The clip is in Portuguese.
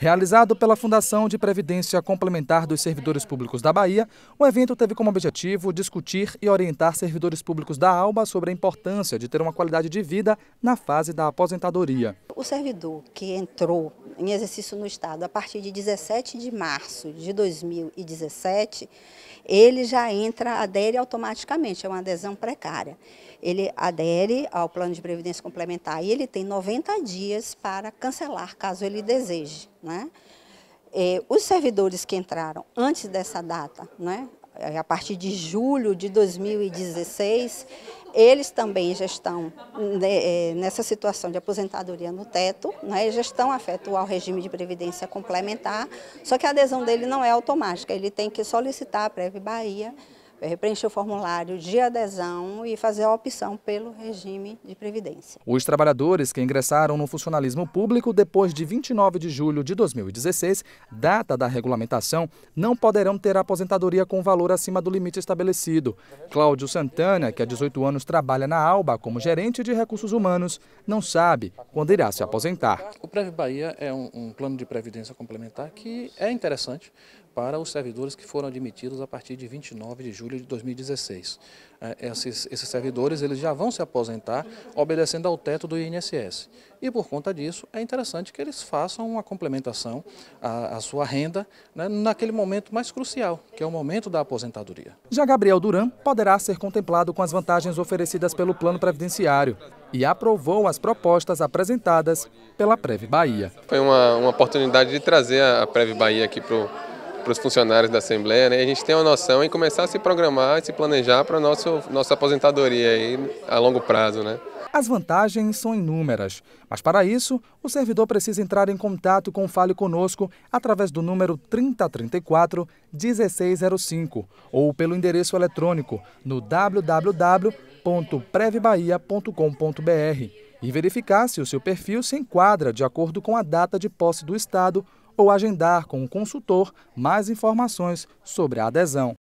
Realizado pela Fundação de Previdência Complementar dos Servidores Públicos da Bahia, o evento teve como objetivo discutir e orientar servidores públicos da ALBA sobre a importância de ter uma qualidade de vida na fase da aposentadoria. O servidor que entrou em exercício no Estado a partir de 17 de março de 2017, ele já entra, adere automaticamente, é uma adesão precária. Ele adere ao plano de previdência complementar e ele tem 90 dias para cancelar, caso ele deseje. Né? É, os servidores que entraram antes dessa data, né, é, a partir de julho de 2016, eles também já estão né, é, nessa situação de aposentadoria no teto, né, já estão afetos ao regime de previdência complementar, só que a adesão dele não é automática, ele tem que solicitar a Preve Bahia é, preencher o formulário de adesão e fazer a opção pelo regime de previdência. Os trabalhadores que ingressaram no funcionalismo público depois de 29 de julho de 2016, data da regulamentação, não poderão ter aposentadoria com valor acima do limite estabelecido. Cláudio Santana, que há 18 anos trabalha na Alba como gerente de recursos humanos, não sabe quando irá se aposentar. O Preve Bahia é um, um plano de previdência complementar que é interessante para os servidores que foram admitidos a partir de 29 de julho julho de 2016. É, esses, esses, servidores eles já vão se aposentar obedecendo ao teto do INSS. E por conta disso, é interessante que eles façam uma complementação à, à sua renda né, naquele momento mais crucial, que é o momento da aposentadoria. Já Gabriel Duran poderá ser contemplado com as vantagens oferecidas pelo Plano Previdenciário e aprovou as propostas apresentadas pela Preve Bahia. Foi uma, uma oportunidade de trazer a Preve Bahia aqui para o para os funcionários da Assembleia, né? a gente tem uma noção e começar a se programar, e se planejar para a nossa aposentadoria aí, a longo prazo. Né? As vantagens são inúmeras, mas para isso, o servidor precisa entrar em contato com o Fale Conosco através do número 3034 1605 ou pelo endereço eletrônico no www.prevbahia.com.br e verificar se o seu perfil se enquadra de acordo com a data de posse do Estado ou agendar com o consultor mais informações sobre a adesão.